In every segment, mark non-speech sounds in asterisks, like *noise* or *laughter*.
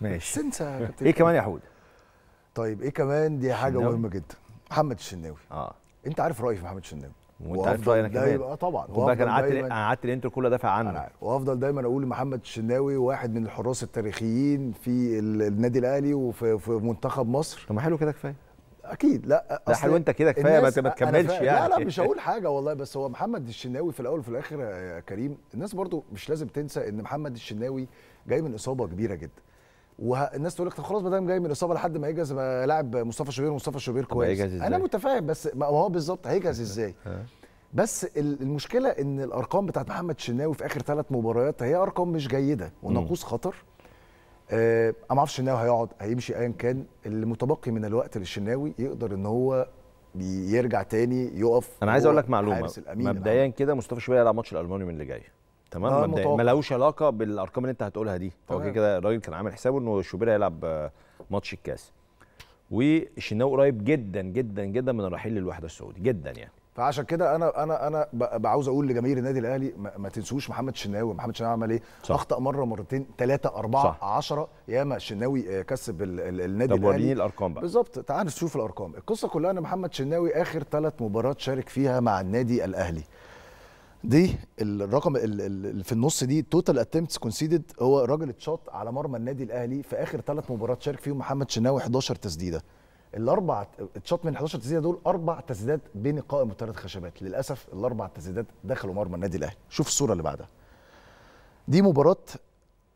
ماشي انت *laughs* ايه كمان يا حود طيب ايه كمان دي حاجه مهمه جدا محمد الشناوي اه انت عارف رايي في محمد الشناوي وانت عارف رايي انا كمان اه طبعا خد بالك انا قعدت انا قعدت الانترو كله دافع عنه وافضل دايما اقول محمد الشناوي واحد من الحراس التاريخيين في النادي الاهلي وفي في منتخب مصر طب ما حلو كده كفايه اكيد لا لا حلو انت كده كفايه ما ما تكملش يعني لا لا مش *laughs* هقول حاجه والله بس هو محمد الشناوي في الاول وفي الاخر يا كريم الناس برضو مش لازم تنسى ان محمد الشناوي جاي من اصابه كبيره جدا والناس تقول لك طب خلاص ما دام جاي من اصابه لحد ما يجهز لاعب مصطفى شوبير ومصطفى شوبير كويس انا متفاهم بس ما هو بالظبط هيجهز ازاي بس المشكله ان الارقام بتاعت محمد شناوي في اخر ثلاث مباريات هي ارقام مش جيده وناقوس خطر آه، انا ما اعرفش الشناوي هيقعد هيمشي ايا كان المتبقي من الوقت للشناوي يقدر ان هو يرجع تاني يقف انا عايز اقول لك معلومه مبدئيا كده مصطفى شوبير هيلعب ماتش الالماني من اللي جاي تمام آه مبدئيا ما علاقه بالارقام اللي انت هتقولها دي هو كده كده الراجل كان عامل حسابه انه شوبير هيلعب آه، ماتش الكاس والشناوي قريب جدا جدا جدا من الرحيل للوحده السعودي جدا يعني فعشان كده انا انا انا عاوز اقول لجماهير النادي الاهلي ما تنسوش محمد شناوي محمد شناوي عمل ايه اخطا مره مرتين ثلاثه اربعه صح. 10 ياما الشناوي آه، كسب النادي طب الاهلي الارقام بقى بالظبط تعال نشوف الارقام القصه كلها ان محمد شناوي اخر ثلاث مباريات شارك فيها مع النادي الاهلي دي الرقم اللي في النص دي توتال اتمتس كونسيدد هو راجل اتشاط على مرمى النادي الاهلي في اخر ثلاث مباريات شارك فيهم محمد شناوي 11 تسديده الاربع اتشاط من 11 تسديده دول اربع تسديدات بين القائم الثلاث خشبات للاسف الاربع تسديدات دخلوا مرمى النادي الاهلي شوف الصوره اللي بعدها دي مباراه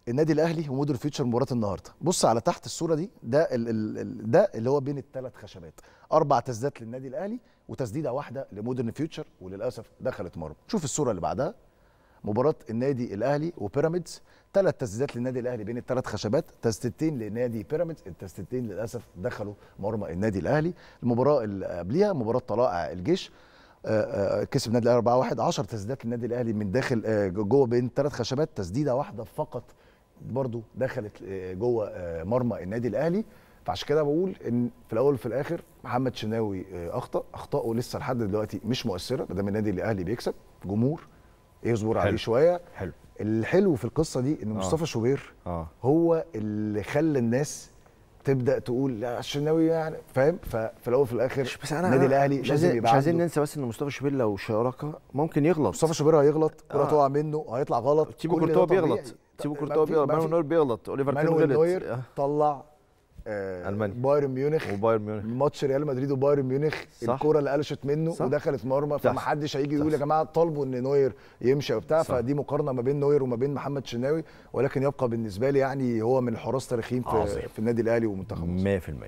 النادي الاهلي ومودرن فيوتشر مباراه النهارده بص على تحت الصوره دي ده ال ال ده اللي هو بين الثلاث خشبات اربع تسديدات للنادي الاهلي وتسديده واحده لمودرن فيوتشر وللاسف دخلت مرمى شوف الصوره اللي بعدها مباراه النادي الاهلي وبيراميدز ثلاث تسديدات للنادي الاهلي بين الثلاث خشبات تسديدتين لنادي بيراميدز التسديدتين للاسف دخلوا مرمى النادي الاهلي المباراه اللي قبليها مباراه طلائع الجيش آه، آه، كسب النادي الاهلي 4-1 10 تسديدات للنادي الاهلي من داخل آه، جوه بين ثلاث خشبات تسديده واحده فقط برضو دخلت آه، جوه آه، مرمى النادي الاهلي فعشان كده بقول ان في الاول وفي الاخر محمد شناوي آه، اخطا اخطاؤه لسه لحد دلوقتي مش مؤثره ما دام النادي الاهلي بيكسب جمهور يصبر عليه شويه حلو الحلو في القصه دي ان آه. مصطفى شوبير آه. هو اللي خلى الناس تبدا تقول لا الشناوي يعني فاهم ففي الاول وفي الاخر بس انا النادي الاهلي مش عايزين مش عايزين ننسى بس ان مصطفى شوبير لو شاركه ممكن يغلط مصطفى شوبير هيغلط كره آه. تقع منه هيطلع غلط كل كورتوا بيغلط سيبك كورتوا بيغلط مانويل نوير بيغلط اوليفر كين غلط نوير آه. طلع آه، المانيا بايرن ميونخ وبايرن ميونخ ماتش ريال مدريد وبايرن ميونخ الكوره اللي قلشت منه صح. ودخلت مرمى فمحدش هيجي يقول يا جماعه طالبوا ان نوير يمشي وبتاع فدي مقارنه ما بين نوير وما بين محمد شناوي ولكن يبقى بالنسبه لي يعني هو من الحراس التاريخيين في, عظيم. في النادي الاهلي ومنتخب مصر 100%